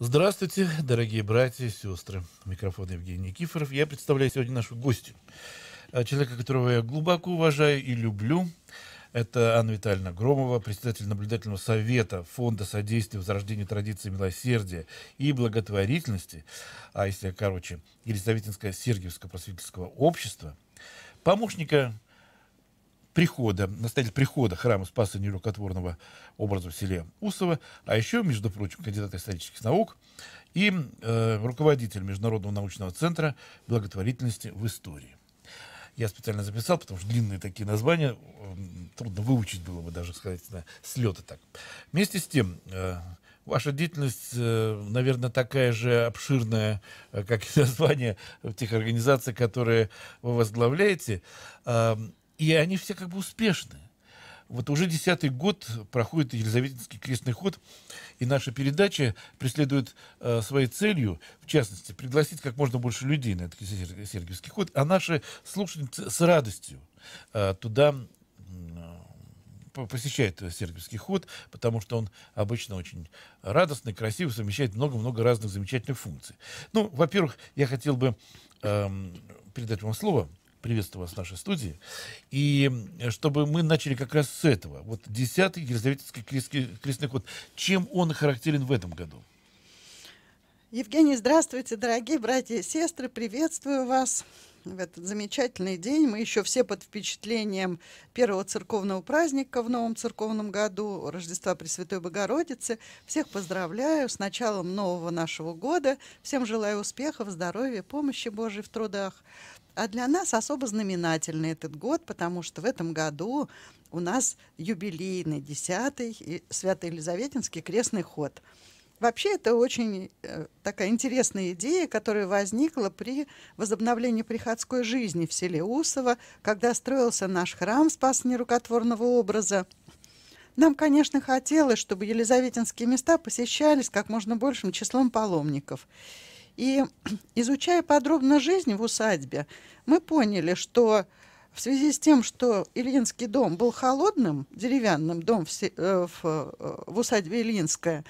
Здравствуйте, дорогие братья и сестры. Микрофон Евгений Никифоров. Я представляю сегодня нашу гостью. Э, человека, которого я глубоко уважаю и люблю. Это Анна Витальевна Громова, председатель наблюдательного совета Фонда содействия возрождению традиции милосердия и благотворительности, а если я короче, Елизаветинское Сергиевского просветительского общества, помощника прихода, настоятель прихода храма Спаса Нерукотворного образа в селе Усово, а еще, между прочим, кандидат исторических наук и э, руководитель Международного научного центра благотворительности в истории. Я специально записал, потому что длинные такие названия э, трудно выучить было бы даже сказать на слета так. Вместе с тем, э, Ваша деятельность, э, наверное, такая же обширная, э, как и название тех организаций, которые вы возглавляете. И они все как бы успешны. Вот уже десятый год проходит Елизаветинский крестный ход, и наша передача преследует э, своей целью, в частности, пригласить как можно больше людей на этот Сергиевский ход, а наши слушатели с радостью э, туда э, посещают Сергиевский ход, потому что он обычно очень радостный, красивый, совмещает много-много разных замечательных функций. Ну, во-первых, я хотел бы э, передать вам слово Приветствую вас в нашей студии. И э, чтобы мы начали как раз с этого. Вот 10-й Елизаветинский крестный ход. Чем он характерен в этом году? Евгений, здравствуйте, дорогие братья и сестры. Приветствую вас в этот замечательный день. Мы еще все под впечатлением первого церковного праздника в новом церковном году, Рождества Пресвятой Богородицы. Всех поздравляю с началом нового нашего года. Всем желаю успехов, здоровья, помощи Божией в трудах. А для нас особо знаменательный этот год, потому что в этом году у нас юбилейный десятый й Свято-Елизаветинский крестный ход. Вообще это очень э, такая интересная идея, которая возникла при возобновлении приходской жизни в селе Усово, когда строился наш храм «Спас нерукотворного образа». Нам, конечно, хотелось, чтобы елизаветинские места посещались как можно большим числом паломников. И изучая подробно жизнь в усадьбе, мы поняли, что в связи с тем, что Ильинский дом был холодным, деревянным дом в, э, в, э, в усадьбе Ильинская,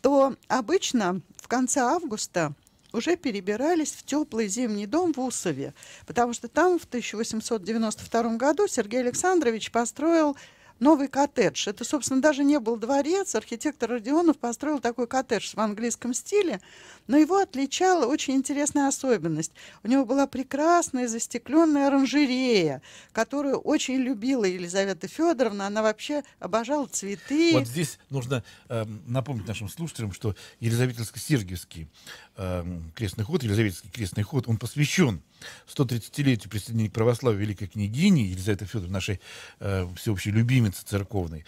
то обычно в конце августа уже перебирались в теплый зимний дом в Усове, потому что там в 1892 году Сергей Александрович построил новый коттедж. Это, собственно, даже не был дворец. Архитектор Родионов построил такой коттедж в английском стиле. Но его отличала очень интересная особенность. У него была прекрасная застекленная оранжерея, которую очень любила Елизавета Федоровна. Она вообще обожала цветы. Вот здесь нужно э, напомнить нашим слушателям, что Елизаветовско-Сергиевский э, эм, крестный ход, Елизаветинский крестный ход, он посвящен 130-летию присоединения к православию Великой Княгини Елизаветы Федоровны, нашей э, всеобщей любимицы церковной.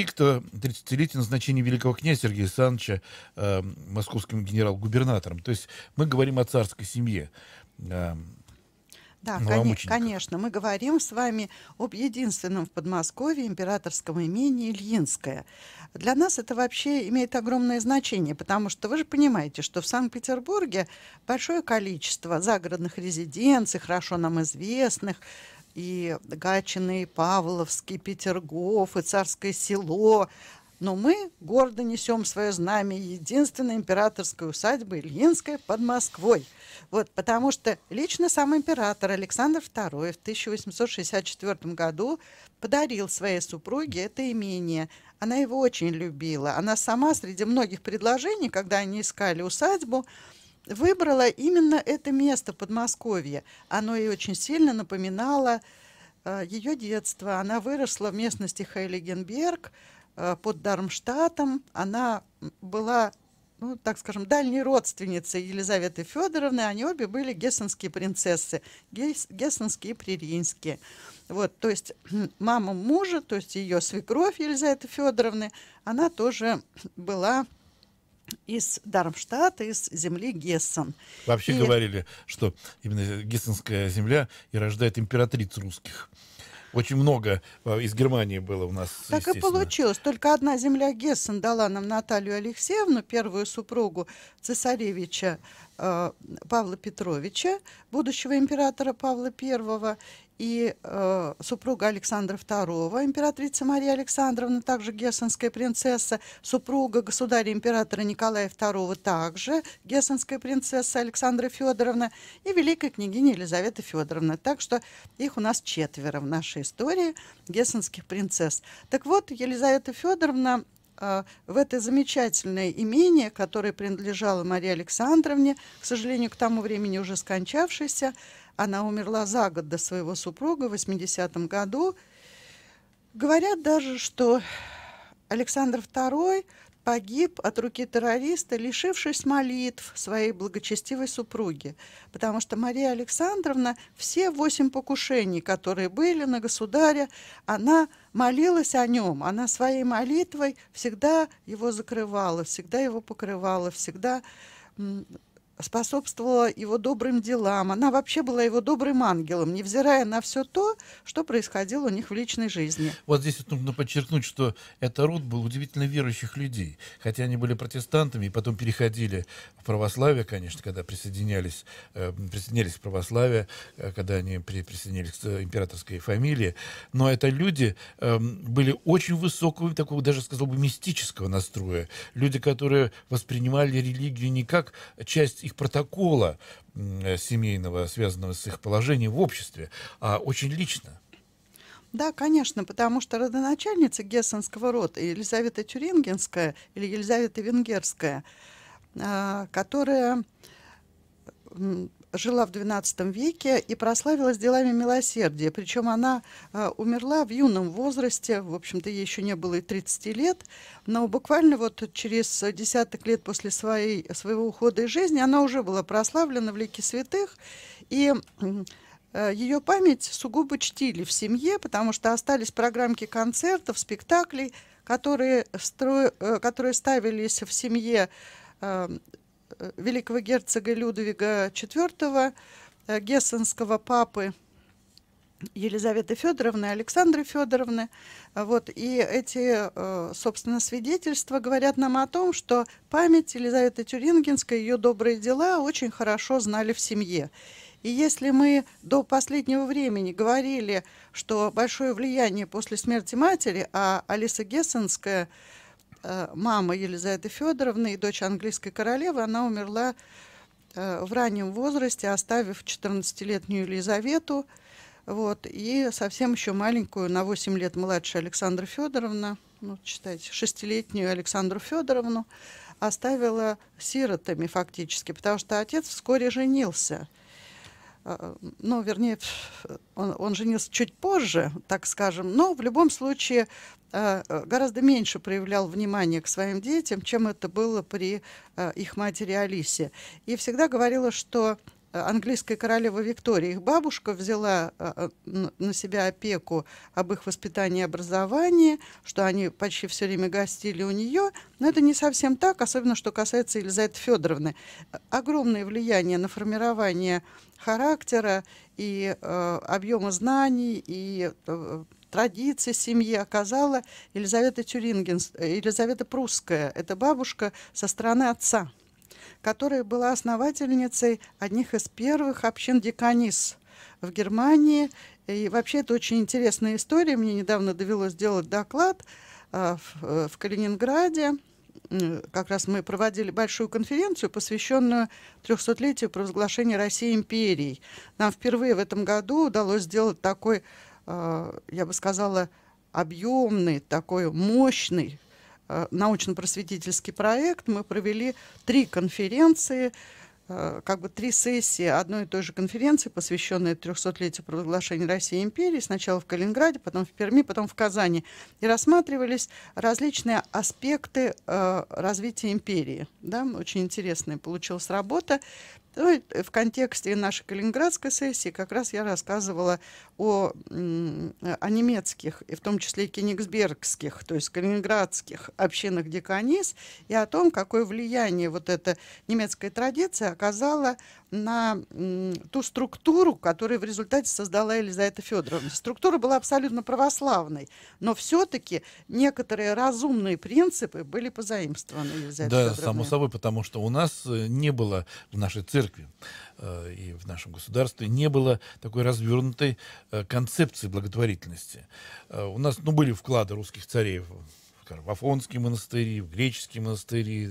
И к 30-летию назначения великого князя Сергея Александровича э, московским генерал-губернатором. То есть мы говорим о царской семье. Э, да, ну, конечно, конечно. Мы говорим с вами об единственном в Подмосковье императорском имении Ильинское. Для нас это вообще имеет огромное значение, потому что вы же понимаете, что в Санкт-Петербурге большое количество загородных резиденций, хорошо нам известных, и Гатчина, и Павловский, и Петергоф, и Царское село. Но мы гордо несем свое знамя единственной императорской усадьбы Ильинской под Москвой. Вот, потому что лично сам император Александр II в 1864 году подарил своей супруге это имение. Она его очень любила. Она сама среди многих предложений, когда они искали усадьбу, выбрала именно это место Подмосковье. Оно ей очень сильно напоминало э, ее детство. Она выросла в местности Хайлигенберг э, под Дармштадтом. Она была, ну, так скажем, дальней родственницей Елизаветы Федоровны. Они обе были гессенские принцессы, гесс, гессенские и приринские. Вот, то есть мама мужа, то есть ее свекровь Елизаветы Федоровны, она тоже была из Дармштадта, из земли Гессен. Вообще и... говорили, что именно гессенская земля и рождает императриц русских. Очень много э, из Германии было у нас. Так и получилось. Только одна земля Гессен дала нам Наталью Алексеевну, первую супругу цесаревича э, Павла Петровича, будущего императора Павла первого и э, супруга Александра II, императрица Мария Александровна, также гессенская принцесса, супруга государя-императора Николая II, также гессенская принцесса Александра Федоровна и великая княгиня Елизавета Федоровна. Так что их у нас четверо в нашей истории гессенских принцесс. Так вот, Елизавета Федоровна э, в это замечательное имение, которое принадлежало Марии Александровне, к сожалению, к тому времени уже скончавшейся, она умерла за год до своего супруга в 80-м году. Говорят даже, что Александр II погиб от руки террориста, лишившись молитв своей благочестивой супруги, потому что Мария Александровна все восемь покушений, которые были на государя, она молилась о нем, она своей молитвой всегда его закрывала, всегда его покрывала, всегда способствовала его добрым делам. Она вообще была его добрым ангелом, невзирая на все то, что происходило у них в личной жизни. Вот здесь вот нужно подчеркнуть, что это род был удивительно верующих людей. Хотя они были протестантами и потом переходили в православие, конечно, когда присоединялись, э, присоединялись к православию, э, когда они при, присоединились к э, императорской фамилии. Но это люди э, были очень высокого, такого даже, сказал бы, мистического настроя. Люди, которые воспринимали религию не как часть их протокола э, семейного, связанного с их положением в обществе, а очень лично. Да, конечно, потому что родоначальница Гессенского рода Елизавета Тюрингенская или Елизавета Венгерская, а, которая жила в XII веке и прославилась делами милосердия. Причем она э, умерла в юном возрасте, в общем-то, ей еще не было и 30 лет, но буквально вот через десяток лет после своей, своего ухода из жизни она уже была прославлена в лике святых. И э, ее память сугубо чтили в семье, потому что остались программки концертов, спектаклей, которые, стро... Э, которые ставились в семье э, Э, великого герцога Людвига IV, э, гессенского папы Елизаветы Федоровны, Александры Федоровны. Вот, и эти, э, собственно, свидетельства говорят нам о том, что память Елизаветы Тюрингенской, ее добрые дела очень хорошо знали в семье. И если мы до последнего времени говорили, что большое влияние после смерти матери, а Алиса Гессенская – Э, мама Елизаветы Федоровны и дочь английской королевы, она умерла э, в раннем возрасте, оставив 14-летнюю Елизавету, вот, и совсем еще маленькую, на 8 лет младше Александра Федоровна, ну, читайте, шестилетнюю Александру Федоровну, оставила сиротами фактически, потому что отец вскоре женился – а, а, ну, вернее, он, он женился чуть позже, так скажем, но в любом случае а, гораздо меньше проявлял внимание к своим детям, чем это было при их матери Алисе. И всегда говорила, что английская королева Виктория, их бабушка взяла а, а, на себя опеку об их воспитании и образовании, что они почти все время гостили у нее. Но это не совсем так, особенно что касается Елизаветы Федоровны. Огромное влияние на формирование характера и э, объема знаний и э, традиции семьи оказала Елизавета Тюрингенс, э, Елизавета Прусская. Это бабушка со стороны отца которая была основательницей одних из первых общин Деканис в Германии. И вообще это очень интересная история. Мне недавно довелось сделать доклад э, э, в Калининграде как раз мы проводили большую конференцию, посвященную 300-летию провозглашения России империей. Нам впервые в этом году удалось сделать такой, э, я бы сказала, объемный, такой мощный Э, научно-просветительский проект. Мы провели три конференции, э, как бы три сессии одной и той же конференции, посвященной 300-летию провозглашения России и империи, сначала в Калининграде, потом в Перми, потом в Казани, и рассматривались различные аспекты э, развития империи. Да? Очень интересная получилась работа. Ну, э, в контексте нашей калининградской сессии как раз я рассказывала о, о немецких, и в том числе кенигсбергских, то есть калининградских общинах деканис, и о том, какое влияние вот эта немецкая традиция оказала на ту структуру, которую в результате создала Елизавета Федоровна. Структура была абсолютно православной, но все-таки некоторые разумные принципы были позаимствованы Елизаветой Да, Федоровной. само собой, потому что у нас э, не было в нашей церкви э, и в нашем государстве не было такой развернутой э, концепции благотворительности. у нас ну, были вклады русских царей в Афонские монастыри, в греческие монастыри,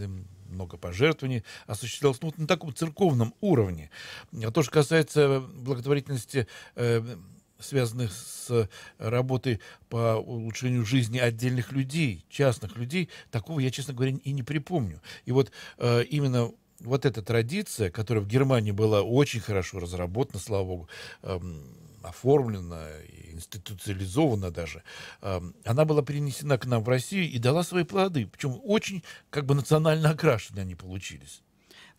много пожертвований осуществлялось ну, вот на таком церковном уровне. А то, что касается благотворительности э, связанных с работой по улучшению жизни отдельных людей, частных людей, такого я, честно говоря, и не припомню. И вот э, именно вот эта традиция, которая в Германии была очень хорошо разработана, слава богу, э, оформлена, институциализована даже, эм, она была перенесена к нам в Россию и дала свои плоды. Причем очень как бы национально окрашены они получились.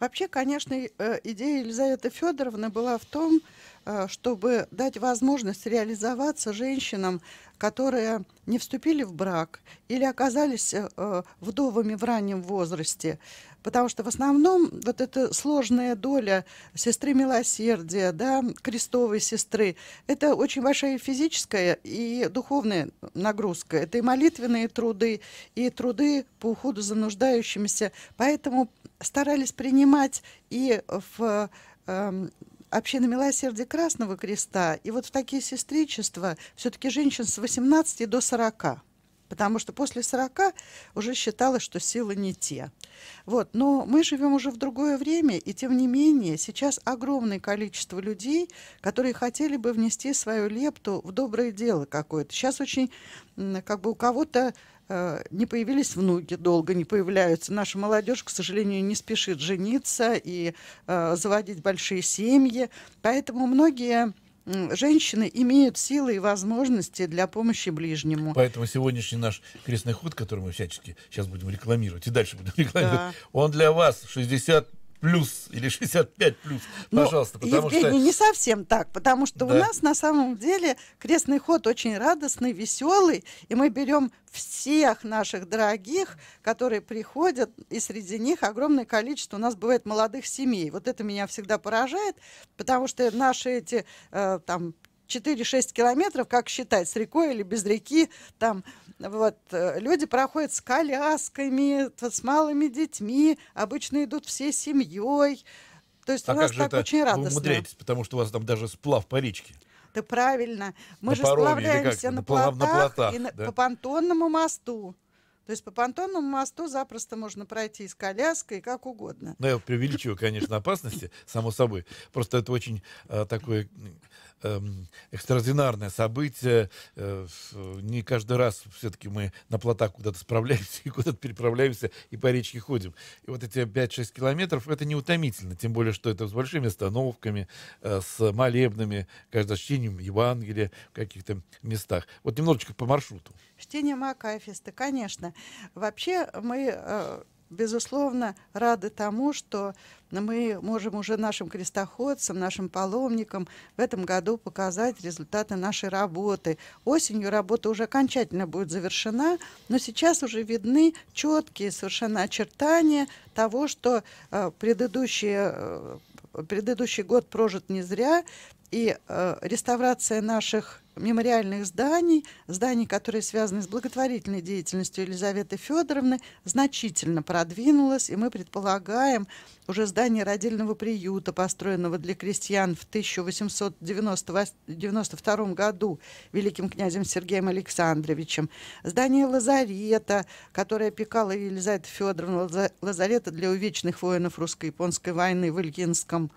Вообще, конечно, э, идея Елизаветы Федоровны была в том, э, чтобы дать возможность реализоваться женщинам, которые не вступили в брак или оказались э, вдовами в раннем возрасте. Потому что в основном вот эта сложная доля сестры милосердия, да, крестовой сестры, это очень большая физическая и духовная нагрузка. Это и молитвенные труды, и труды по уходу за нуждающимися. Поэтому старались принимать и в эм, община милосердия Красного Креста, и вот в такие сестричества все-таки женщин с 18 до 40 потому что после 40 уже считалось, что силы не те. Вот. Но мы живем уже в другое время, и тем не менее сейчас огромное количество людей, которые хотели бы внести свою лепту в доброе дело какое-то. Сейчас очень как бы у кого-то э, не появились внуки, долго не появляются. Наша молодежь, к сожалению, не спешит жениться и э, заводить большие семьи. Поэтому многие женщины имеют силы и возможности для помощи ближнему. Поэтому сегодняшний наш крестный ход, который мы всячески сейчас будем рекламировать и дальше будем рекламировать, да. он для вас 60 плюс или 65 плюс, ну, пожалуйста, потому Евгений, что... не совсем так, потому что да. у нас на самом деле крестный ход очень радостный, веселый, и мы берем всех наших дорогих, которые приходят, и среди них огромное количество у нас бывает молодых семей. Вот это меня всегда поражает, потому что наши эти э, там 4-6 километров, как считать, с рекой или без реки, там вот, э, люди проходят с колясками, с малыми детьми, обычно идут всей семьей. То есть а у нас как же так это очень радостно. Вы умудряетесь, потому что у вас там даже сплав по речке. Да правильно. Мы на же пароме, сплавляемся на, на плотах, на плотах и на, да? по понтонному мосту. То есть по понтонному мосту запросто можно пройти с коляской, как угодно. Ну, я преувеличиваю, конечно, опасности, само собой. Просто это очень э, такое Эм, экстраординарное событие. Э, не каждый раз все-таки мы на плотах куда-то справляемся и куда-то переправляемся и по речке ходим. И вот эти 5-6 километров, это не утомительно, тем более, что это с большими остановками, э, с молебными, каждое чтением Евангелия в каких-то местах. Вот немножечко по маршруту. Чтение Макафиста, конечно. Вообще мы э, безусловно, рады тому, что мы можем уже нашим крестоходцам, нашим паломникам в этом году показать результаты нашей работы. Осенью работа уже окончательно будет завершена, но сейчас уже видны четкие совершенно очертания того, что э, предыдущие, э, предыдущий год прожит не зря, и э, реставрация наших мемориальных зданий, зданий, которые связаны с благотворительной деятельностью Елизаветы Федоровны, значительно продвинулось, и мы предполагаем уже здание родильного приюта, построенного для крестьян в 1892 году великим князем Сергеем Александровичем, здание лазарета, которое пекала Елизавета Федоровна, лазарета для увечных воинов русско-японской войны в Ильинском,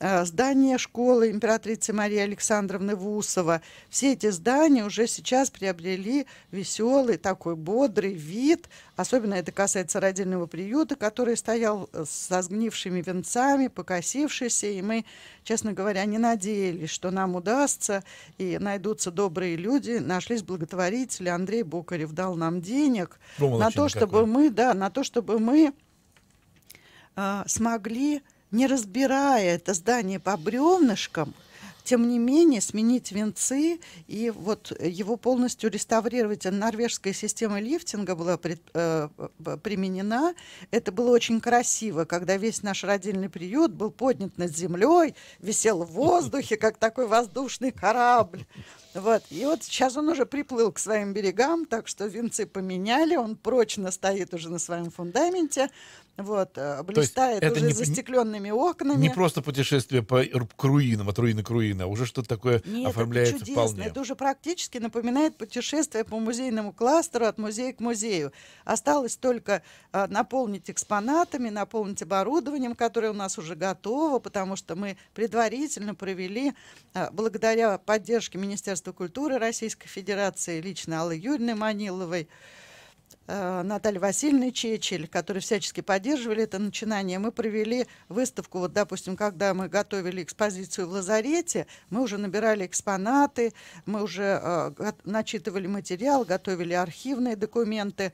Э, здание школы императрицы Марии Александровны Вусова. Все эти здания уже сейчас приобрели веселый, такой бодрый вид. Особенно это касается родильного приюта, который стоял э, со сгнившими венцами, покосившийся. И мы, честно говоря, не надеялись, что нам удастся и найдутся добрые люди. Нашлись благотворители. Андрей Бокарев дал нам денег Думал, на то, чтобы какой. мы, да, на то, чтобы мы э, смогли не разбирая это здание по бревнышкам, тем не менее сменить венцы и вот его полностью реставрировать. Норвежская система лифтинга была пред, э, применена. Это было очень красиво, когда весь наш родильный приют был поднят над землей, висел в воздухе, как такой воздушный корабль. Вот. И вот сейчас он уже приплыл к своим берегам, так что венцы поменяли, он прочно стоит уже на своем фундаменте вот, э, блистает это уже не, застекленными окнами. Не просто путешествие по руинам, от руины к руине, а уже что-то такое Нет, оформляется это чудесно. вполне. Это уже практически напоминает путешествие по музейному кластеру от музея к музею. Осталось только а, наполнить экспонатами, наполнить оборудованием, которое у нас уже готово, потому что мы предварительно провели, а, благодаря поддержке Министерства культуры Российской Федерации, лично Аллы Юрьевны Маниловой, Э, Наталья Васильевна Чечель, которые всячески поддерживали это начинание. Мы провели выставку, вот, допустим, когда мы готовили экспозицию в лазарете, мы уже набирали экспонаты, мы уже э, начитывали материал, готовили архивные документы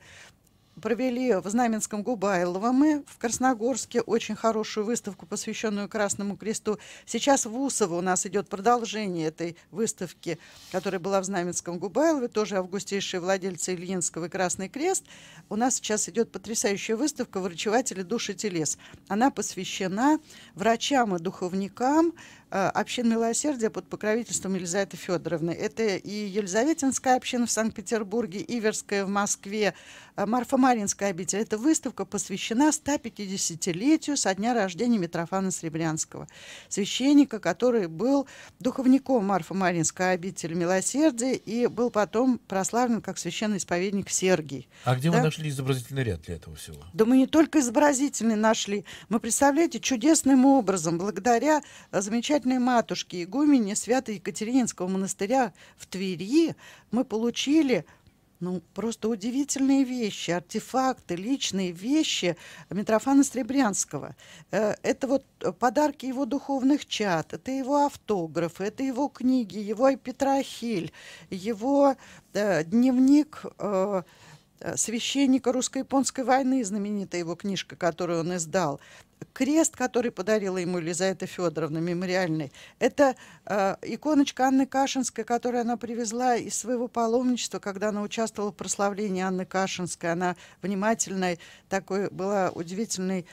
провели в Знаменском Губайлово мы, в Красногорске очень хорошую выставку, посвященную Красному Кресту. Сейчас в Усово у нас идет продолжение этой выставки, которая была в Знаменском Губайлове, тоже августейшие владельцы Ильинского и Красный Крест. У нас сейчас идет потрясающая выставка «Врачеватели души телес». Она посвящена врачам и духовникам, а, общин милосердия под покровительством Елизаветы Федоровны. Это и Елизаветинская община в Санкт-Петербурге, Иверская в Москве, а, Марфа-Маринская обитель. Эта выставка посвящена 150-летию со дня рождения Митрофана Сребрянского, священника, который был духовником Марфа-Маринской обители милосердия и был потом прославлен как священный исповедник Сергий. А где да? вы нашли изобразительный ряд для этого всего? Да мы не только изобразительный нашли. Мы, представляете, чудесным образом, благодаря а, замечательному очаровательной матушке игумене Свято-Екатерининского монастыря в Твери мы получили ну, просто удивительные вещи, артефакты, личные вещи Митрофана Стребрянского. Э, это вот подарки его духовных чат, это его автографы, это его книги, его Петрохиль, его э, дневник э, священника русско-японской войны, знаменитая его книжка, которую он издал крест, который подарила ему Елизавета Федоровна, мемориальный, это э, иконочка Анны Кашинской, которую она привезла из своего паломничества, когда она участвовала в прославлении Анны Кашинской. Она внимательной, такой была удивительной,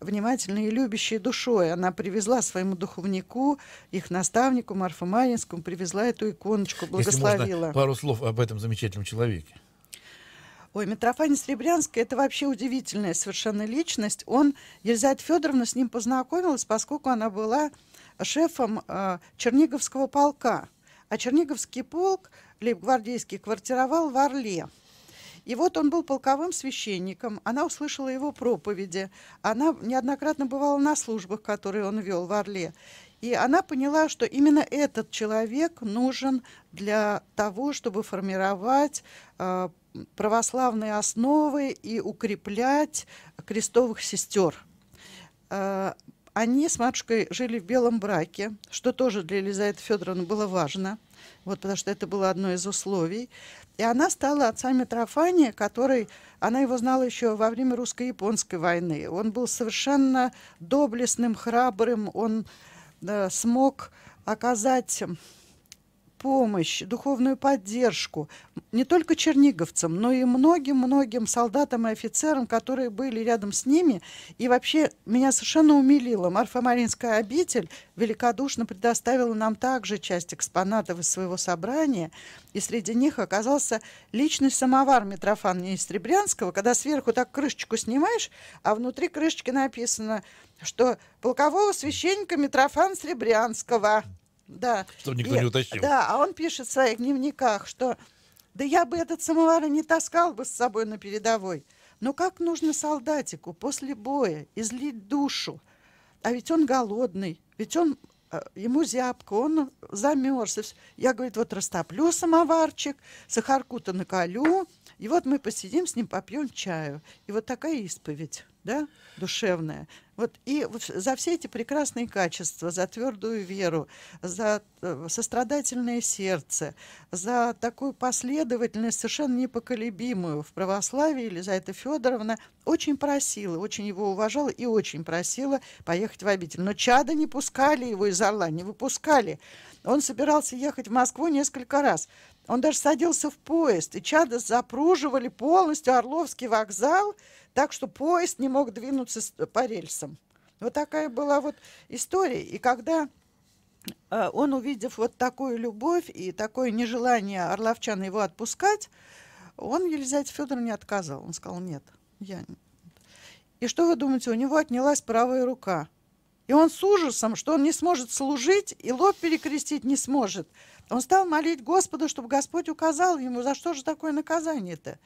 внимательной и любящей душой. Она привезла своему духовнику, их наставнику Марфу Маринскому, привезла эту иконочку, благословила. Если можно, пару слов об этом замечательном человеке. Ой, Митрофан Сребрянский – это вообще удивительная совершенно личность. Он, Елизавета Федоровна с ним познакомилась, поскольку она была шефом э, Черниговского полка. А Черниговский полк, лейб-гвардейский, квартировал в Орле. И вот он был полковым священником, она услышала его проповеди, она неоднократно бывала на службах, которые он вел в Орле. И она поняла, что именно этот человек нужен для того, чтобы формировать э, православные основы и укреплять крестовых сестер. Э, они с матушкой жили в белом браке, что тоже для Елизаветы Федоровны было важно, вот, потому что это было одно из условий. И она стала отцом Митрофания, который, она его знала еще во время русско-японской войны. Он был совершенно доблестным, храбрым, он э, смог оказать помощь, духовную поддержку не только черниговцам, но и многим-многим солдатам и офицерам, которые были рядом с ними. И вообще меня совершенно умилило. Марфа-Маринская обитель великодушно предоставила нам также часть экспонатов из своего собрания, и среди них оказался личный самовар Митрофан Неистребрянского, когда сверху так крышечку снимаешь, а внутри крышечки написано, что полкового священника Митрофан Сребрянского – да. Чтобы никто и, не утащил. Да, а он пишет в своих дневниках, что да я бы этот самовар не таскал бы с собой на передовой. Но как нужно солдатику после боя излить душу? А ведь он голодный, ведь он э, ему зябко, он замерз. Я, говорит, вот растоплю самоварчик, сахарку-то наколю, и вот мы посидим с ним, попьем чаю. И вот такая исповедь, да, душевная. Вот и за все эти прекрасные качества, за твердую веру, за э, сострадательное сердце, за такую последовательность совершенно непоколебимую в православии Елизавета Федоровна очень просила, очень его уважала и очень просила поехать в обитель. Но чада не пускали его из Орла, не выпускали. Он собирался ехать в Москву несколько раз. Он даже садился в поезд, и чада запруживали полностью Орловский вокзал, так что поезд не мог двинуться по рельсам. Вот такая была вот история. И когда э, он, увидев вот такую любовь и такое нежелание орловчан его отпускать, он Елизавете Федоровне отказал. Он сказал, нет, я... И что вы думаете, у него отнялась правая рука. И он с ужасом, что он не сможет служить и лоб перекрестить не сможет – он стал молить Господа, чтобы Господь указал ему, за что же такое наказание-то.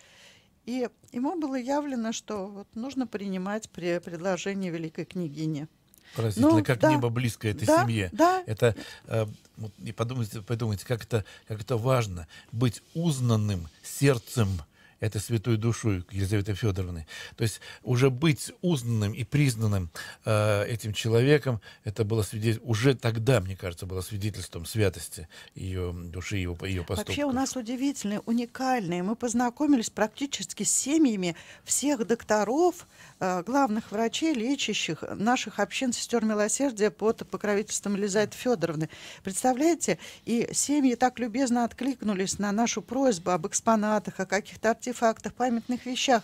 И ему было явлено, что вот нужно принимать при предложение великой княгини. Поразительно, ну, как да, небо близко этой да, семье. Да. Это э, и подумайте, подумайте, как это, как это важно быть узнанным сердцем этой святой душой Елизаветы Федоровны. То есть уже быть узнанным и признанным э, этим человеком, это было свидетельство, уже тогда, мне кажется, было свидетельством святости ее души, его, ее поступков. Вообще у нас удивительные, уникальные. Мы познакомились практически с семьями всех докторов, э, главных врачей, лечащих наших общин сестер милосердия под покровительством Елизаветы Федоровны. Представляете? И семьи так любезно откликнулись на нашу просьбу об экспонатах, о каких-то артефактах, артефактах, памятных вещах.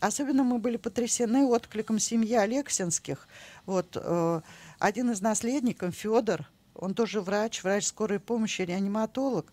Особенно мы были потрясены откликом семьи Алексинских. Вот, э, один из наследников, Федор, он тоже врач, врач скорой помощи, реаниматолог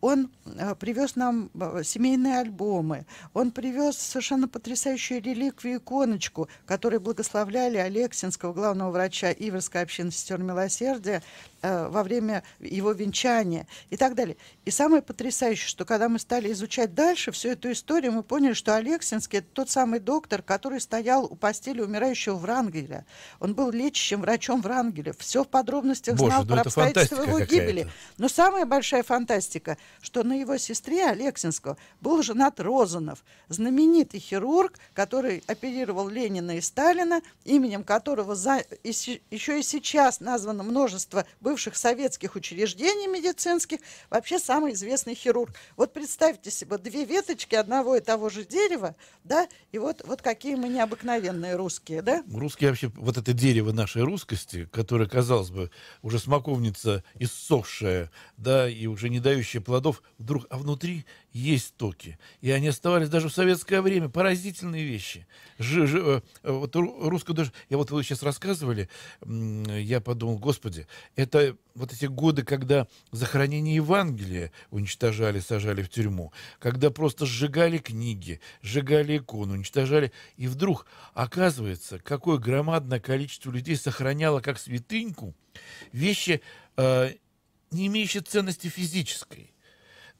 он э, привез нам э, семейные альбомы, он привез совершенно потрясающую реликвию иконочку, которой благословляли Алексинского главного врача Иверской общины сестер милосердия э, во время его венчания и так далее. И самое потрясающее, что когда мы стали изучать дальше всю эту историю, мы поняли, что Алексинский – это тот самый доктор, который стоял у постели умирающего Врангеля. Он был лечащим врачом Врангеля. Все в подробностях Боже, знал ну про обстоятельства его гибели. Но самая большая фантастика что на его сестре Алексинского был женат Розанов, знаменитый хирург, который оперировал Ленина и Сталина, именем которого за... и еще и сейчас названо множество бывших советских учреждений медицинских, вообще самый известный хирург. Вот представьте себе две веточки одного и того же дерева, да, и вот, вот какие мы необыкновенные русские, да? Русские вообще, вот это дерево нашей русскости, которое, казалось бы, уже смоковница иссохшая, да, и уже не дающая плодов водов, вдруг, а внутри есть токи. И они оставались даже в советское время. Поразительные вещи. Ж, ж, э, э, вот русская душа... Я вот вы сейчас рассказывали, я подумал, господи, это вот эти годы, когда захоронение Евангелия уничтожали, сажали в тюрьму, когда просто сжигали книги, сжигали икону, уничтожали. И вдруг оказывается, какое громадное количество людей сохраняло как святыньку вещи, э, не имеющие ценности физической.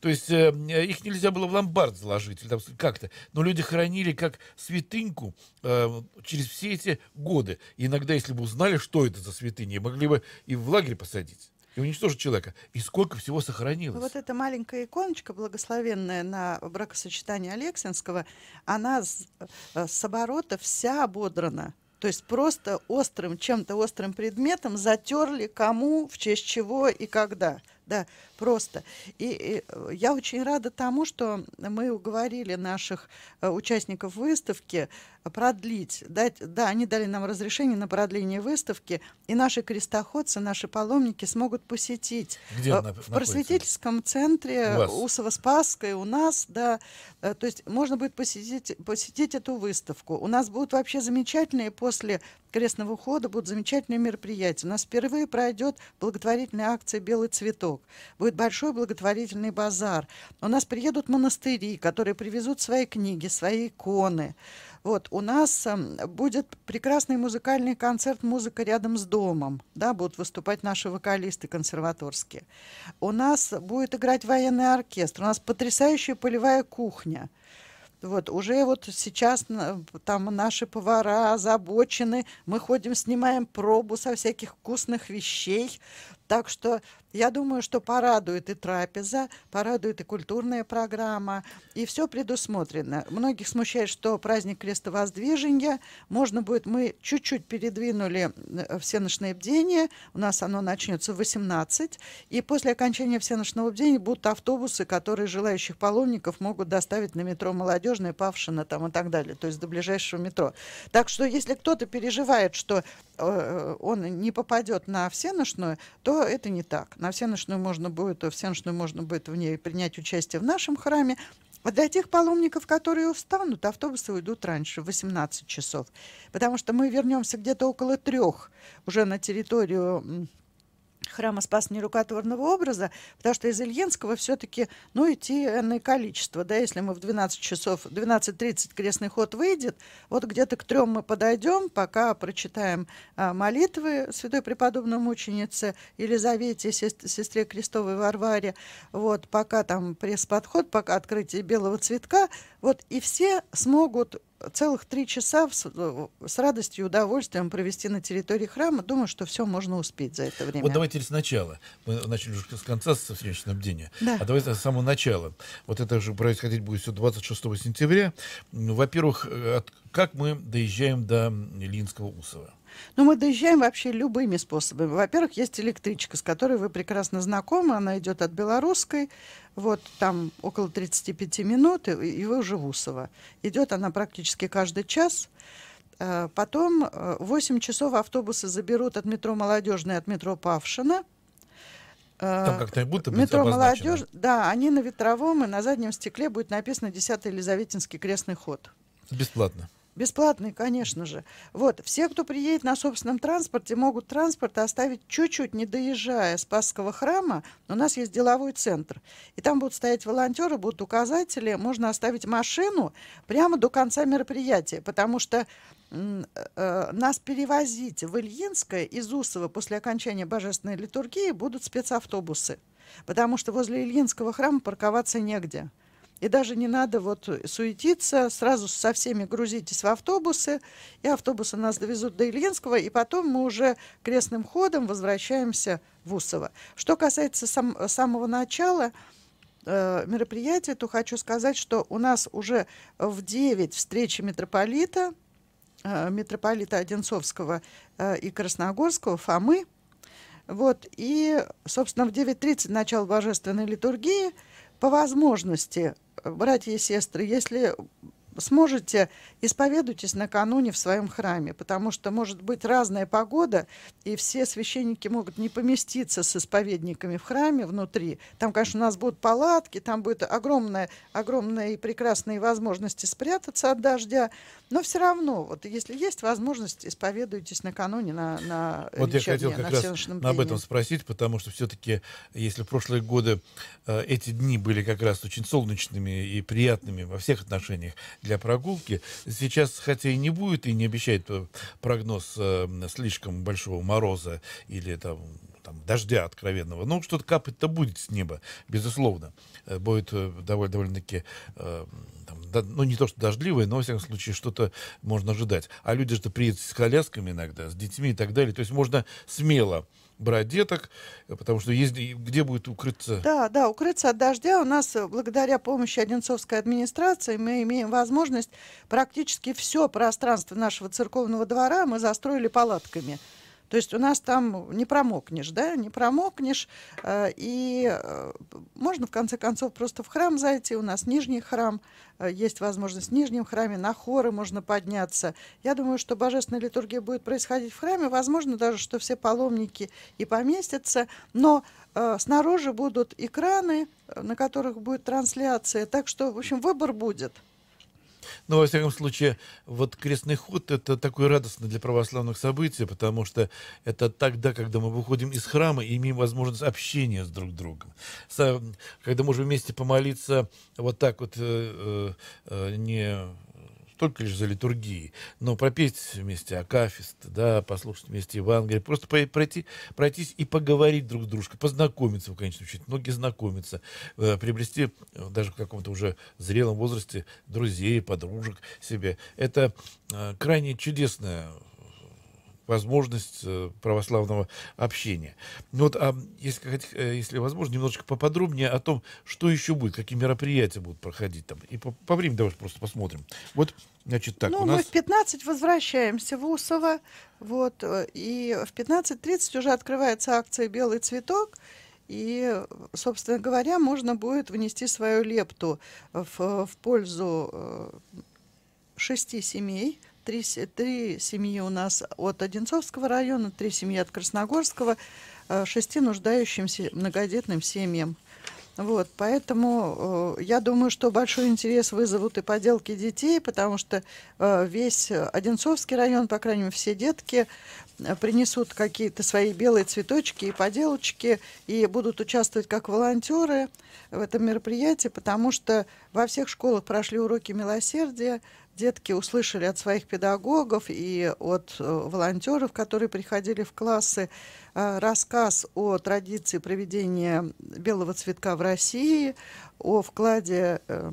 То есть э, э, их нельзя было в ломбард заложить или там как-то. Но люди хранили как святыньку э, через все эти годы. И иногда, если бы узнали, что это за святыня, могли бы и в лагерь посадить и уничтожить человека. И сколько всего сохранилось. Вот эта маленькая иконочка, благословенная на бракосочетание Алексинского, она с, э, с оборота вся ободрана. То есть просто острым, чем-то острым предметом затерли кому, в честь чего и когда да, просто. И, и э, я очень рада тому, что мы уговорили наших э, участников выставки продлить, дать, да, они дали нам разрешение на продление выставки, и наши крестоходцы, наши паломники смогут посетить Где э, в просветительском центре Усово-Спасской у нас, да, то есть можно будет посетить, посетить эту выставку. У нас будут вообще замечательные после крестного хода будут замечательные мероприятия. У нас впервые пройдет благотворительная акция «Белый цветок». Будет большой благотворительный базар. У нас приедут монастыри, которые привезут свои книги, свои иконы. Вот, у нас эм, будет прекрасный музыкальный концерт «Музыка рядом с домом». Да, будут выступать наши вокалисты консерваторские. У нас будет играть военный оркестр. У нас потрясающая полевая кухня – вот, уже вот сейчас там наши повара озабочены, мы ходим, снимаем пробу со всяких вкусных вещей, так что я думаю, что порадует и трапеза, порадует и культурная программа, и все предусмотрено. Многих смущает, что праздник крестовоздвижения можно будет, мы чуть-чуть передвинули э, всеночное бдение, у нас оно начнется в 18, и после окончания всеночного бдения будут автобусы, которые желающих паломников могут доставить на метро Молодежное, Павшино там и так далее, то есть до ближайшего метро. Так что если кто-то переживает, что э, он не попадет на всеночную, то это не так. На всеночную можно будет, всеночную можно будет в ней принять участие в нашем храме. А для тех паломников, которые устанут, автобусы уйдут раньше, в 18 часов. Потому что мы вернемся где-то около трех уже на территорию храма «Спас нерукотворного образа», потому что из Ильинского все-таки, ну, идти энное количество, да, если мы в 12 часов, 12.30 крестный ход выйдет, вот где-то к трем мы подойдем, пока прочитаем а, молитвы святой преподобной мученицы Елизавете, сестре Крестовой Варваре, вот, пока там пресс-подход, пока открытие белого цветка, вот и все смогут целых три часа с, э, с радостью и удовольствием провести на территории храма. Думаю, что все можно успеть за это время. Вот давайте сначала. Мы начали уже с конца со встречного бдения. Да. А давайте с самого начала. Вот это же происходить будет все 26 сентября. Ну, во-первых, э, как мы доезжаем до Ильинского Усова? Ну мы доезжаем вообще любыми способами. Во-первых, есть электричка, с которой вы прекрасно знакомы. Она идет от Белорусской, вот там около 35 минут, и вы уже в Усово. Идет она практически каждый час. Э, потом 8 э, часов автобусы заберут от метро Молодежной, от метро Павшина. Э, там как-то будто Метро обозначено. «Молодежь», да, они на ветровом, и на заднем стекле будет написано «10-й Елизаветинский крестный ход». Бесплатно. Бесплатный, конечно же. Вот, все, кто приедет на собственном транспорте, могут транспорт оставить чуть-чуть, не доезжая Спасского храма. У нас есть деловой центр. И там будут стоять волонтеры, будут указатели. Можно оставить машину прямо до конца мероприятия, потому что э, э, нас перевозить в Ильинское из Усова после окончания божественной литургии будут спецавтобусы, потому что возле Ильинского храма парковаться негде. И даже не надо вот суетиться, сразу со всеми грузитесь в автобусы, и автобусы нас довезут до Ильинского, и потом мы уже крестным ходом возвращаемся в Усово. Что касается сам, самого начала, э, мероприятия, то хочу сказать, что у нас уже в 9 встречи митрополита, э, митрополита Одинцовского э, и Красногорского, Фомы. Вот, и, собственно, в 9.30 начало божественной литургии. По возможности братья и сестры, если сможете, исповедуйтесь накануне в своем храме, потому что может быть разная погода, и все священники могут не поместиться с исповедниками в храме внутри. Там, конечно, у нас будут палатки, там будет огромная, огромные и прекрасные возможности спрятаться от дождя, но все равно, вот если есть возможность, исповедуйтесь накануне на, на Вот вечерне, я хотел как раз на об этом спросить, потому что все-таки, если в прошлые годы э, эти дни были как раз очень солнечными и приятными во всех отношениях, для прогулки. Сейчас, хотя и не будет, и не обещает э, прогноз э, слишком большого мороза или там там, дождя откровенного. но что-то капать-то будет с неба, безусловно. Э, будет э, довольно-таки э, ну не то что дождливое, но во всяком случае что-то можно ожидать. А люди же приедут с колясками иногда, с детьми и так далее. То есть можно смело брать деток, потому что есть где будет укрыться. Да, да, укрыться от дождя у нас э, благодаря помощи Одинцовской администрации мы имеем возможность практически все пространство нашего церковного двора мы застроили палатками. То есть у нас там не промокнешь, да, не промокнешь. Э, и э, можно, в конце концов, просто в храм зайти. У нас нижний храм, э, есть возможность в нижнем храме, на хоры можно подняться. Я думаю, что божественная литургия будет происходить в храме. Возможно даже, что все паломники и поместятся. Но снаружи будут экраны, на которых будет трансляция. Так что, в общем, выбор будет. Ну во всяком случае, вот крестный ход — это такое радостное для православных событие, потому что это тогда, когда мы выходим из храма и имеем возможность общения с друг другом. Когда можем вместе помолиться вот так вот, э, э, э, не только лишь за литургией, но пропеть вместе акафист, да, послушать вместе Евангелие, просто пройти, пройтись и поговорить друг с дружкой, познакомиться в конечном счете, многие знакомятся, э, приобрести э, даже в каком-то уже зрелом возрасте друзей, подружек себе. Это э, крайне чудесная возможность э, православного общения. Ну вот, а если, э, если возможно, немножечко поподробнее о том, что еще будет, какие мероприятия будут проходить там. И по, по времени давайте просто посмотрим. Вот, значит, так. Ну, у нас... мы в 15 возвращаемся в Усово, вот, э, и в 15.30 уже открывается акция «Белый цветок», и, собственно говоря, можно будет внести свою лепту в, в пользу шести семей, три, три семьи у нас от Одинцовского района, три семьи от Красногорского, э, шести нуждающимся многодетным семьям. Вот, поэтому э, я думаю, что большой интерес вызовут и поделки детей, потому что э, весь Одинцовский район, по крайней мере, все детки э, принесут какие-то свои белые цветочки и поделочки и будут участвовать как волонтеры в этом мероприятии, потому что во всех школах прошли уроки милосердия, детки услышали от своих педагогов и от э, волонтеров, которые приходили в классы, э, рассказ о традиции проведения белого цветка в России, о вкладе э,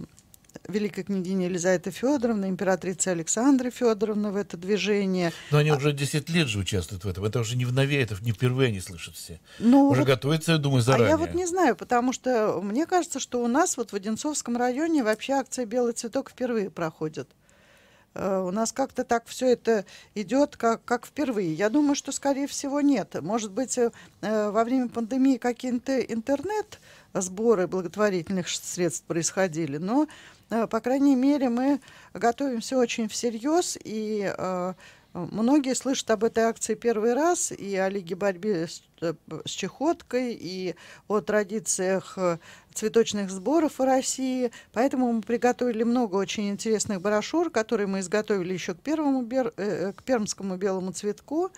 великой княгини Елизаветы Федоровны, императрицы Александры Федоровны в это движение. Но они а уже 10 лет же участвуют в этом. Это уже не в нове, это не впервые они слышат все. Ну, уже вот... готовятся, я думаю, заранее. А я вот не знаю, потому что мне кажется, что у нас вот в Одинцовском районе вообще акция «Белый цветок» впервые проходит. Э, у нас как-то так все это идет, как, как впервые. Я думаю, что, скорее всего, нет. Может быть, э, э, во время пандемии какие-то интернет сборы благотворительных средств происходили, но, по крайней мере, мы готовимся очень всерьез и Многие слышат об этой акции первый раз и о Лиге борьбы с, э, с чехоткой, и о традициях э, цветочных сборов в России. Поэтому мы приготовили много очень интересных брошюр, которые мы изготовили еще к, первому, э, к пермскому белому цветку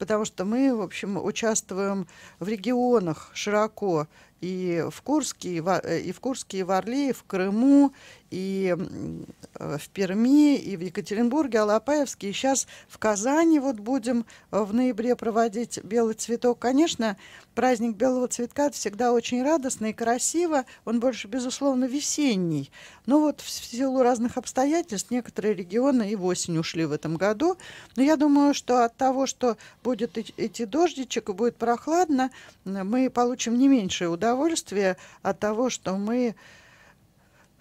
потому что мы, в общем, участвуем в регионах широко и в Курске, и в, э, и в Курске, и в Орле, и в Крыму, и э, в Перми, и в Екатеринбурге, Алапаевске. И сейчас в Казани вот будем э, в ноябре проводить белый цветок. Конечно, праздник белого цветка всегда очень радостно и красиво. Он больше, безусловно, весенний. Но вот в силу разных обстоятельств некоторые регионы и в осень ушли в этом году. Но я думаю, что от того, что будет идти дождичек и будет прохладно, мы получим не меньшее удовольствие удовольствие от того, что мы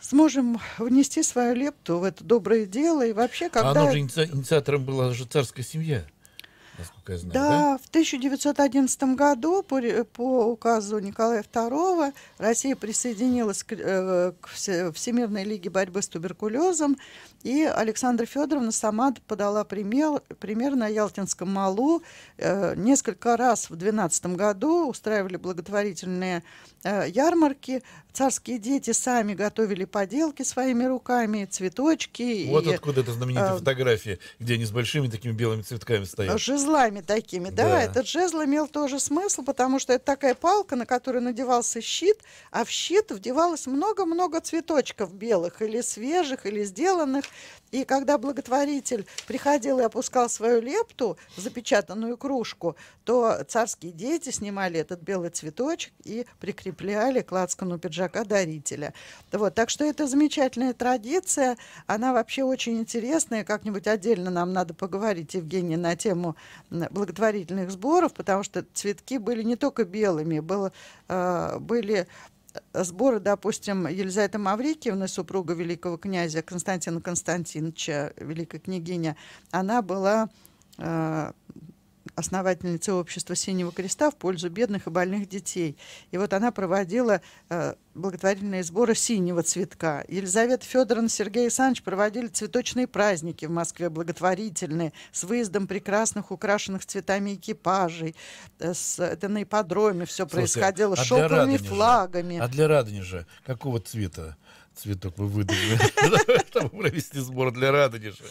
сможем внести свою лепту в это доброе дело и вообще а когда... А оно же иници... инициатором была же царская семья я знаю. Да, да? в 1911 году по, по указу Николая II Россия присоединилась к, э, к Всемирной лиге борьбы с туберкулезом, и Александра Федоровна сама подала пример, пример на Ялтинском малу. Э, несколько раз в 2012 году устраивали благотворительные э, ярмарки. Царские дети сами готовили поделки своими руками, цветочки. Вот и, откуда это знаменитая э, фотография, где они с большими такими белыми цветками стоят. Жезлами жезлами такими, да. да, этот жезл имел тоже смысл, потому что это такая палка, на которую надевался щит, а в щит вдевалось много-много цветочков белых, или свежих, или сделанных. И когда благотворитель приходил и опускал свою лепту, запечатанную кружку, то царские дети снимали этот белый цветочек и прикрепляли к лацкану пиджака дарителя. Вот, так что это замечательная традиция, она вообще очень интересная, как-нибудь отдельно нам надо поговорить, Евгений, на тему благотворительных сборов, потому что цветки были не только белыми, было, а, были э, сборы, допустим, Елизавета Маврикиевна, супруга великого князя Константина Константиновича, великой княгиня, она была а, основательницей общества «Синего креста» в пользу бедных и больных детей. И вот она проводила э, благотворительные сборы «Синего цветка». Елизавета Федоровна и Сергей Александрович проводили цветочные праздники в Москве, благотворительные, с выездом прекрасных, украшенных цветами экипажей. Э, с, это на ипподроме все Слушайте, происходило а шелковыми флагами. а для Радони же какого цвета? цветок вы выдумали, чтобы провести сбор для Радонежа.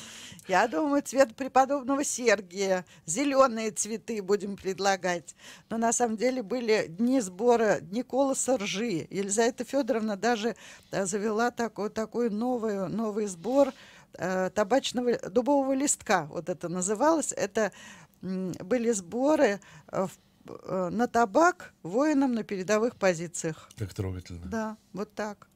Я думаю, цвет преподобного Сергия. Зеленые цветы будем предлагать. Но на самом деле были дни сбора Никола Ржи. Елизавета Федоровна даже э, завела такой, такой новый, новый сбор э, табачного дубового листка. Вот это называлось. Это были сборы э, в Э, на табак воинам на передовых позициях. Как трогательно. Да, вот так.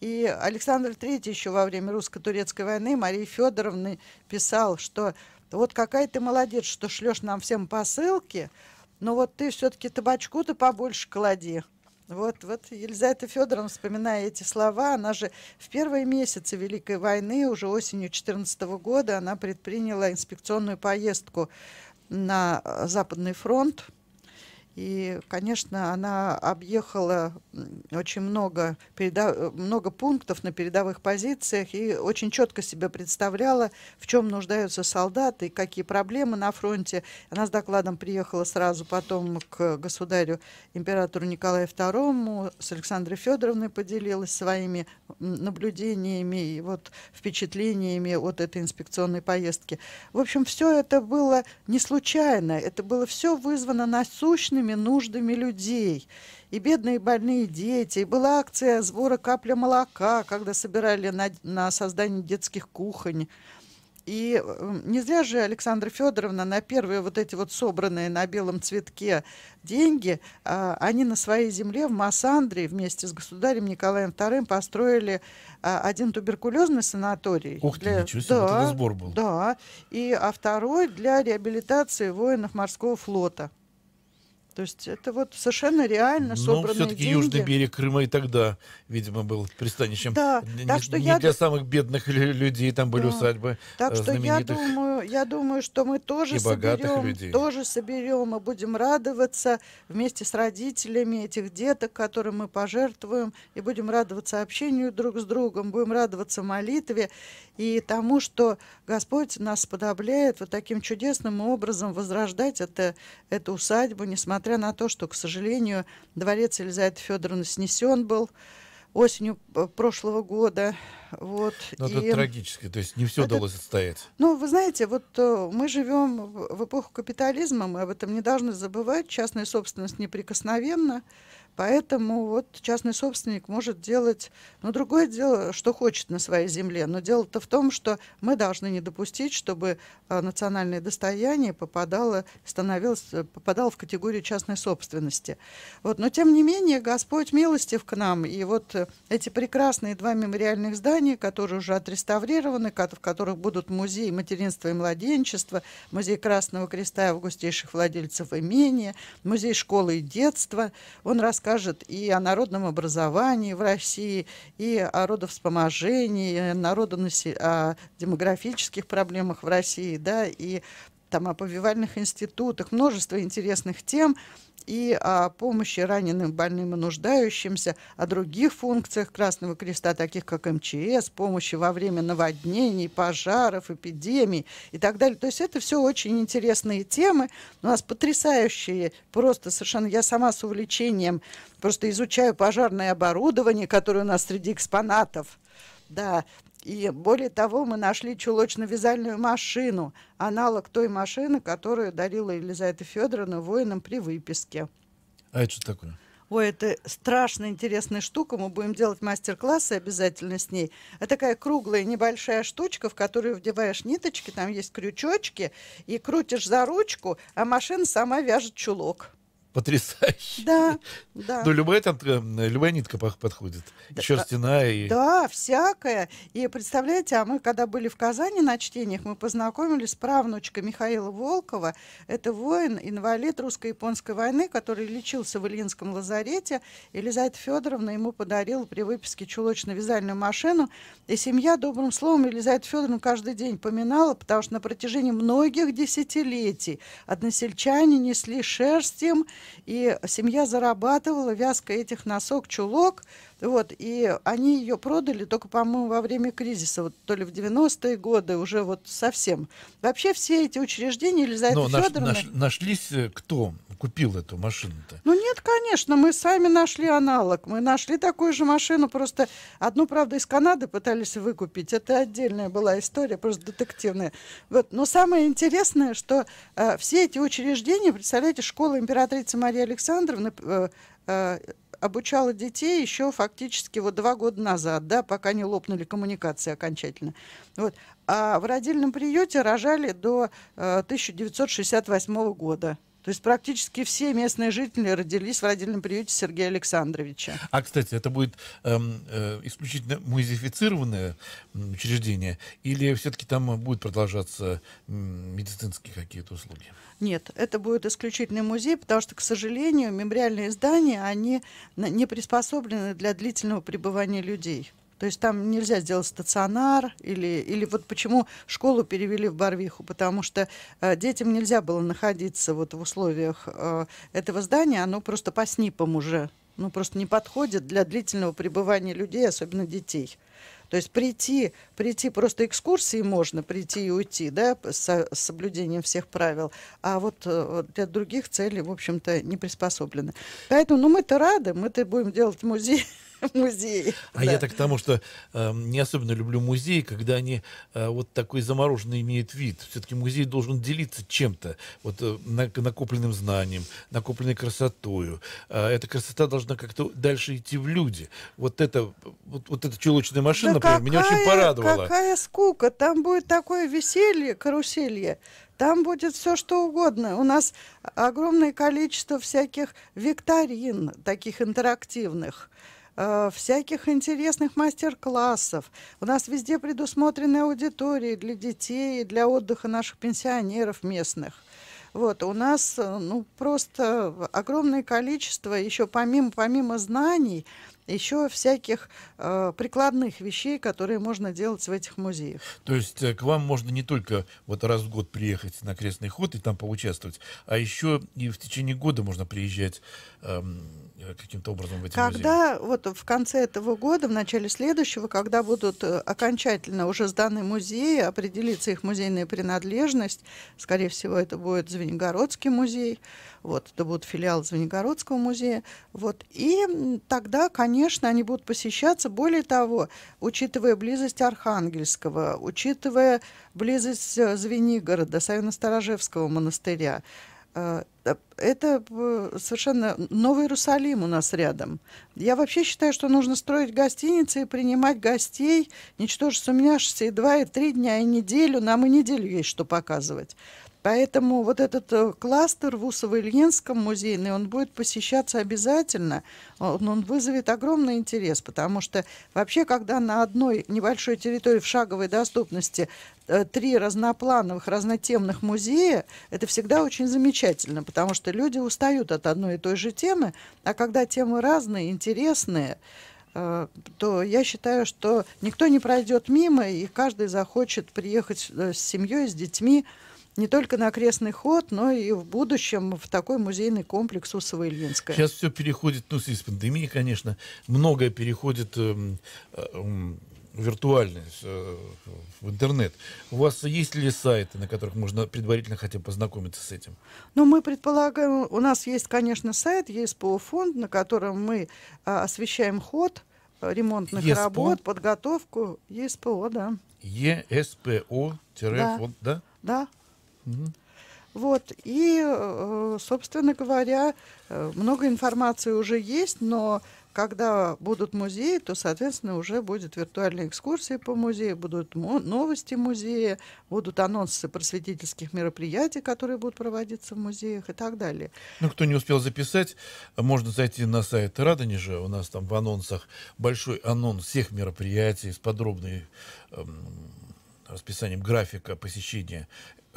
И Александр III еще во время русско-турецкой войны Марии Федоровны писал, что вот какая ты молодец, что шлешь нам всем посылки, но вот ты все-таки табачку-то побольше клади. Вот, вот Елизавета Федоровна, вспоминая эти слова, она же в первые месяцы Великой войны, уже осенью 2014 года, она предприняла инспекционную поездку на э, Западный фронт, и, конечно, она объехала очень много, переда... Э, много пунктов на передовых позициях и очень четко себе представляла, в чем нуждаются солдаты, и какие проблемы на фронте. Она с докладом приехала сразу потом к государю императору Николаю II, с Александрой Федоровной поделилась своими наблюдениями и вот впечатлениями от этой инспекционной поездки. В общем, все это было не случайно, это было все вызвано насущными жизнями, нуждами людей. И бедные и больные дети. И была акция сбора капля молока, когда собирали на, на создание детских кухонь. И эм, не зря же Александра Федоровна на первые вот эти вот собранные на белом цветке деньги, а, они на своей земле в Массандре вместе с государем Николаем II построили а, один туберкулезный санаторий. Ух ты, для... ничего себе, да, вот это сбор был. Да, и, а второй для реабилитации воинов морского флота. То есть это вот совершенно реально ну, собранные Но все-таки южный берег Крыма и тогда, видимо, был пристанищем. Да, не, так что не я... для самых бедных людей там были да. усадьбы Так э, что я думаю, я думаю, что мы тоже соберем, людей. тоже соберем и будем радоваться вместе с родителями этих деток, которым мы пожертвуем, и будем радоваться общению друг с другом, будем радоваться молитве и тому, что Господь нас подобляет вот таким чудесным образом возрождать это, эту усадьбу, несмотря несмотря на то, что, к сожалению, дворец Елизаветы Федоровны снесен был осенью э, прошлого года. Вот, Но ну, и... это трагически, то есть не все это... удалось отстоять. Ну, вы знаете, вот э, мы живем в эпоху капитализма, мы об этом не должны забывать, частная собственность неприкосновенна. Поэтому вот частный собственник может делать, ну, другое дело, что хочет на своей земле. Но дело-то в том, что мы должны не допустить, чтобы а, национальное достояние попадало, становилось, попадало в категорию частной собственности. Вот. Но, тем не менее, Господь милостив к нам. И вот э, эти прекрасные два мемориальных здания, которые уже отреставрированы, в которых будут музей материнства и младенчества, музей Красного Креста и августейших владельцев имения, музей школы и детства, он рассказывает расскажет и о народном образовании в России, и о родовспоможении, и о, народонасе... о демографических проблемах в России, да, и там о повивальных институтах, множество интересных тем, и о помощи раненым, больным и нуждающимся, о других функциях Красного Креста, таких как МЧС, помощи во время наводнений, пожаров, эпидемий и так далее. То есть это все очень интересные темы. У нас потрясающие, просто совершенно, я сама с увлечением просто изучаю пожарное оборудование, которое у нас среди экспонатов. Да, и более того, мы нашли чулочно-вязальную машину, аналог той машины, которую дарила Елизавета Федоровна воинам при выписке. А это что такое? Ой, это страшно интересная штука. Мы будем делать мастер-классы обязательно с ней. Это такая круглая небольшая штучка, в которую вдеваешь ниточки, там есть крючочки, и крутишь за ручку, а машина сама вяжет чулок потрясающе Да, да. Но ну, любая, там, э, любая нитка подходит. Да, Шерстяная. И... Да, всякая. И представляете, а мы когда были в Казани на чтениях, мы познакомились с правнучкой Михаила Волкова. Это воин, инвалид русско-японской войны, который лечился в Ильинском лазарете. Елизавета Федоровна ему подарила при выписке чулочно-вязальную машину. И семья добрым словом Елизавета Федоровна каждый день поминала, потому что на протяжении многих десятилетий односельчане несли шерсть им, и семья зарабатывала вязкой этих носок, чулок вот, и они ее продали только, по-моему, во время кризиса, вот то ли в 90-е годы, уже вот совсем. Вообще все эти учреждения Елизавета Но Федоровна... Наш, наш, нашлись э, кто купил эту машину-то? Ну нет, конечно, мы сами нашли аналог. Мы нашли такую же машину, просто одну, правда, из Канады пытались выкупить. Это отдельная была история, просто детективная. Вот. Но самое интересное, что э, все эти учреждения, представляете, школа императрицы Марии Александровны... Э, э, обучала детей еще фактически вот два года назад, да, пока не лопнули коммуникации окончательно. Вот. А в родильном приюте рожали до 1968 э, года. То есть практически все местные жители родились в родильном приюте Сергея Александровича. А, кстати, это будет эм, э, исключительно музифицированное учреждение или все-таки там будут продолжаться медицинские какие-то услуги? Нет, это будет исключительный музей, потому что, к сожалению, мемориальные здания, они не приспособлены для длительного пребывания людей. То есть там нельзя сделать стационар или, или вот почему школу перевели в Барвиху, потому что э, детям нельзя было находиться вот в условиях э, этого здания, оно просто по СНИПам уже, ну просто не подходит для длительного пребывания людей, особенно детей. То есть прийти, прийти просто экскурсии можно, прийти и уйти, да, с, соблюдением всех правил, а вот, вот э, для других целей, в общем-то, не приспособлены. Поэтому, ну, мы-то рады, мы-то будем делать музей музеи. А да. я так к тому, что э, не особенно люблю музеи, когда они э, вот такой замороженный имеют вид. Все-таки музей должен делиться чем-то, вот э, на, накопленным знанием, накопленной красотою. Э, эта красота должна как-то дальше идти в люди. Вот это, вот, вот эта чулочная машина, да например, какая, меня очень порадовала. Какая скука! Там будет такое веселье, каруселье. Там будет все что угодно. У нас огромное количество всяких викторин, таких интерактивных. Э, всяких интересных мастер-классов. У нас везде предусмотрены аудитории для детей, для отдыха наших пенсионеров местных. Вот, у нас э, ну, просто огромное количество, еще помимо, помимо знаний, еще всяких э, прикладных вещей, которые можно делать в этих музеях. То есть э, к вам можно не только вот раз в год приехать на крестный ход и там поучаствовать, а еще и в течение года можно приезжать э, Э, каким-то образом в эти Когда музеи? вот в конце этого года, в начале следующего, когда будут э, окончательно уже сданы музеи, определиться их музейная принадлежность, скорее всего, это будет Звенигородский музей, вот, это будет филиал Звенигородского музея, вот, и тогда, конечно, они будут посещаться, более того, учитывая близость Архангельского, учитывая близость э, Звенигорода, Савино-Сторожевского монастыря, Э, э, это э, совершенно Новый Иерусалим у нас рядом. Я вообще считаю, что нужно строить гостиницы и принимать гостей. Ничтожество у и два и три дня, и неделю. Нам и неделю есть что показывать. Поэтому вот этот э, кластер в Усово-Ильинском музейный, он будет посещаться обязательно. Он, он вызовет огромный интерес, потому что вообще, когда на одной небольшой территории в шаговой доступности э, три разноплановых, разнотемных музея, это всегда очень замечательно, потому что люди устают от одной и той же темы, а когда темы разные, интересные, э, то я считаю, что никто не пройдет мимо, и каждый захочет приехать с семьей, с детьми не только на окрестный ход, но и в будущем в такой музейный комплекс у Савельинская. Сейчас все переходит, ну, из пандемии, конечно, многое переходит эм, э, э, виртуальность э, в интернет. У вас есть ли сайты, на которых можно предварительно хотя бы познакомиться с этим? Ну, мы предполагаем, у нас есть, конечно, сайт, есть полуфонд, на котором мы э, освещаем ход э, ремонтных ЕСПО? работ, подготовку ЕСПО, да. ЕСПО-фонд, да? Да. Вот, и, э, собственно говоря, э, много информации уже есть, но когда будут музеи, то, соответственно, уже будет виртуальная экскурсия по музею, будут новости музея, будут анонсы просветительских мероприятий, которые будут проводиться в музеях и так далее. Ну, кто не успел записать, можно зайти на сайт Радонежа. У нас там в анонсах большой анонс всех мероприятий с подробной эм, расписанием графика посещения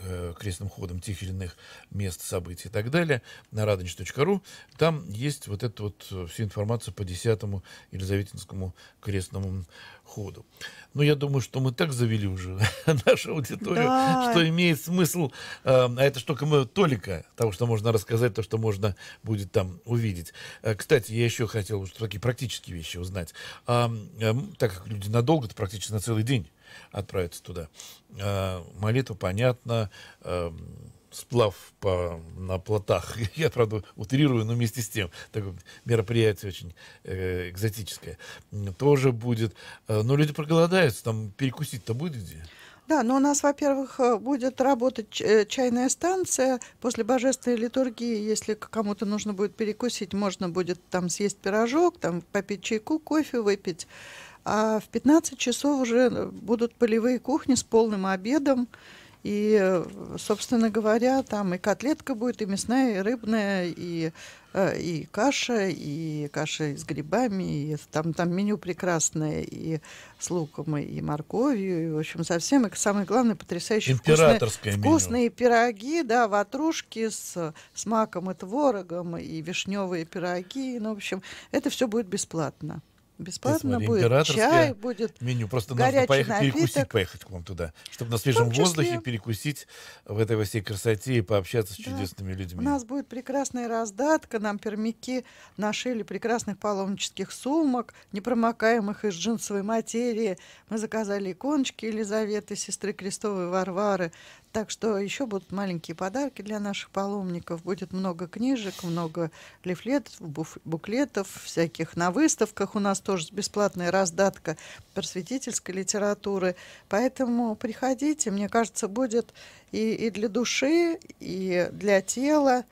Э, крестным ходом тех или иных мест, событий и так далее, на радонеж.ру. Там есть вот эта вот э, вся информация по десятому Елизаветинскому крестному ходу. Но ну, я думаю, что мы так завели уже нашу аудиторию, да. что имеет смысл, э, а это только мы толика того, что можно рассказать, то, что можно будет там увидеть. Э, кстати, я еще хотел такие практические вещи узнать. Э, э, так как люди надолго, то практически на целый день отправиться туда. А, молитва, понятно, а, сплав по, на плотах. Я, правда, утрирую, но вместе с тем. Такое мероприятие очень э, экзотическое. Тоже будет. А, но люди проголодаются, там перекусить-то будет где? Да, но у нас, во-первых, э, будет работать э, чайная станция после божественной литургии. Если кому-то нужно будет перекусить, можно будет там съесть пирожок, там попить чайку, кофе выпить. А в 15 часов уже э, будут полевые кухни с полным обедом. И, э, собственно говоря, там и котлетка будет, и мясная, и рыбная, и, э, и каша, и каша с грибами, и там, там меню прекрасное, и с луком, и морковью, и, в общем, совсем, и самое главное, потрясающе Императорское вкусные, меню. вкусные пироги, да, ватрушки с, с маком и творогом, и вишневые пироги, ну, в общем, это все будет бесплатно. Бесплатно будет чай, будет меню. Просто нужно поехать напиток. перекусить, поехать к вам туда, чтобы на свежем числе... воздухе перекусить в этой во всей красоте и пообщаться с да. чудесными людьми. У нас будет прекрасная раздатка, нам пермики нашили прекрасных паломнических сумок, непромокаемых из джинсовой материи. Мы заказали иконочки Елизаветы, сестры Крестовой Варвары. Так что еще будут маленькие подарки для наших паломников. Будет много книжек, много лифлетов, буф, буклетов, всяких на выставках. У нас тоже бесплатная раздатка просветительской литературы. Поэтому приходите. Мне кажется, будет и, и для души, и для тела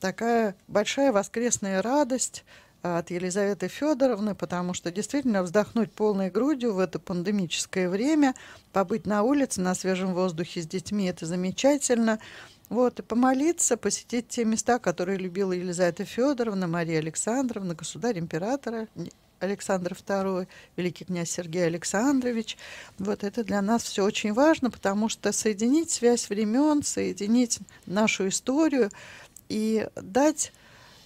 такая большая воскресная радость – от Елизаветы Федоровны, потому что действительно вздохнуть полной грудью в это пандемическое время, побыть на улице, на свежем воздухе с детьми – это замечательно. Вот, и помолиться, посетить те места, которые любила Елизавета Федоровна, Мария Александровна, государь императора Александр II, великий князь Сергей Александрович. Вот это для нас все очень важно, потому что соединить связь времен, соединить нашу историю и дать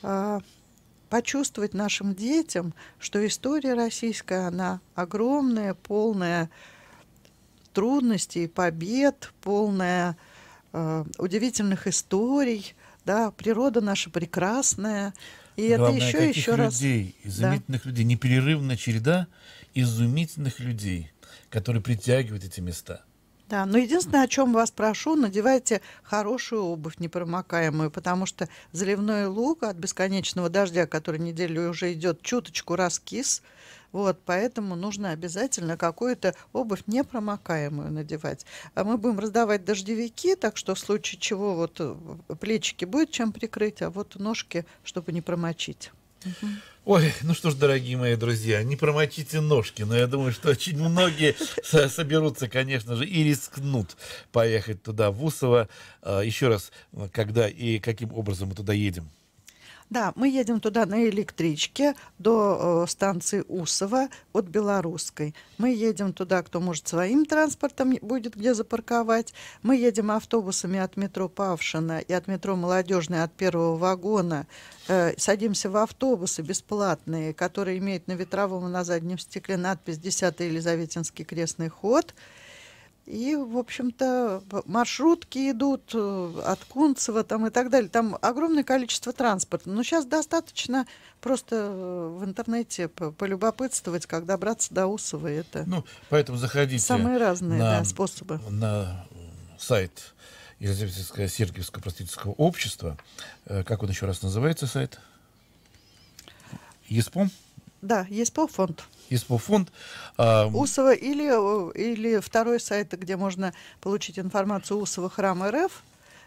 а, почувствовать нашим детям, что история российская, она огромная, полная трудностей, побед, полная э, удивительных историй. Да, природа наша прекрасная. И Главное, это еще еще раз. изумительных да. людей, непрерывная череда изумительных людей, которые притягивают эти места. Да, но единственное, о чем вас прошу, надевайте хорошую обувь непромокаемую, потому что заливной лук от бесконечного дождя, который неделю уже идет, чуточку раскис. Вот, поэтому нужно обязательно какую-то обувь непромокаемую надевать. А мы будем раздавать дождевики, так что в случае чего вот э, плечики будет чем прикрыть, а вот ножки, чтобы не промочить. Угу. Ой, ну что ж, дорогие мои друзья, не промочите ножки, но я думаю, что очень многие соберутся, конечно же, и рискнут поехать туда, в Усово. А, еще раз, когда и каким образом мы туда едем? Да, мы едем туда на электричке до э, станции Усова от Белорусской. Мы едем туда, кто может своим транспортом будет где запарковать. Мы едем автобусами от метро Павшина и от метро Молодежная от первого вагона. Э, садимся в автобусы бесплатные, которые имеют на ветровом и на заднем стекле надпись «10 Елизаветинский крестный ход». И, в общем-то, маршрутки идут э, от Кунцева там и так далее. Там огромное количество транспорта. Но сейчас достаточно просто э, в интернете полюбопытствовать, как добраться до Усова. Это ну, поэтому заходите самые разные на, да, способы. На сайт Елизаветинского Сергиевского простительского общества. Э, как он еще раз называется, сайт? ЕСПО Да, ЕСПО фонд. Испофонд. Э, а, Усово или, э, или второй сайт, где можно получить информацию Усово храм РФ.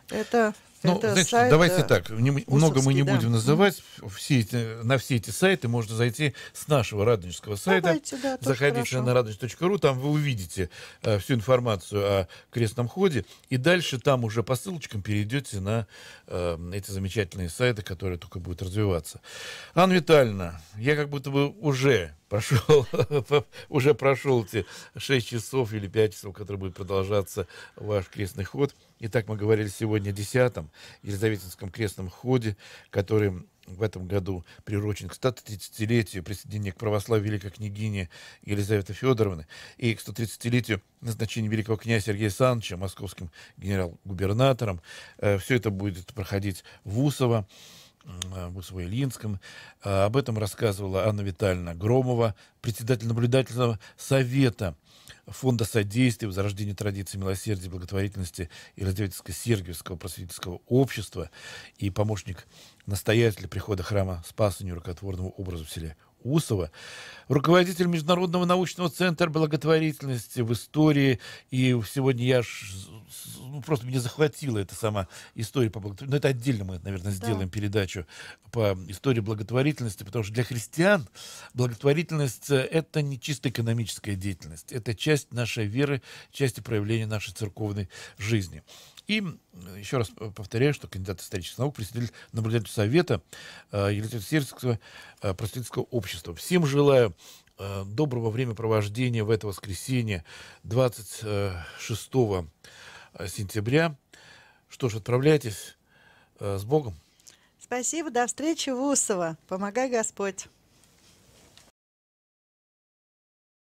Это ну, это значит, сайт, давайте э, так, не, много мы не да. будем называть. Все эти, на все эти сайты можно зайти с нашего радонежского сайта. Давайте, да, заходите на радонеж.ру, там вы увидите э, всю информацию о крестном ходе. И дальше там уже по ссылочкам перейдете на э, эти замечательные сайты, которые только будут развиваться. Анна Витальевна, я как будто бы уже прошел, уже прошел те 6 часов или 5 часов, которые будут продолжаться ваш крестный ход. Итак, мы говорили сегодня о 10-м Елизаветинском крестном ходе, который в этом году приурочен к 130-летию присоединения к православию Великой княгини Елизаветы Федоровны и к 130-летию назначения великого князя Сергея Александровича московским генерал-губернатором. Э, Все это будет проходить в Усово в Усвоилинском. Э, об этом рассказывала Анна Витальевна Громова, председатель наблюдательного совета Фонда содействия возрождению традиций милосердия, благотворительности и Елизаветовско-Сергиевского просветительского общества и помощник настоятеля прихода храма Спаса Нерукотворного образа в селе Усова, руководитель Международного научного центра благотворительности в истории. И сегодня я ж, ну, просто меня захватила эта сама история по благотворительности. Но ну, это отдельно мы, наверное, сделаем да. передачу по истории благотворительности, потому что для христиан благотворительность э, — это не чисто экономическая деятельность. Это часть нашей веры, часть проявления нашей церковной жизни. И э, еще раз э, повторяю, что кандидат исторических наук, председатель наблюдатель совета э, Елизаветского э, просветительского общества. Всем желаю э, доброго времяпровождения в это воскресенье 26 э, сентября. Что ж, отправляйтесь с Богом. Спасибо, до встречи в Усово. Помогай Господь.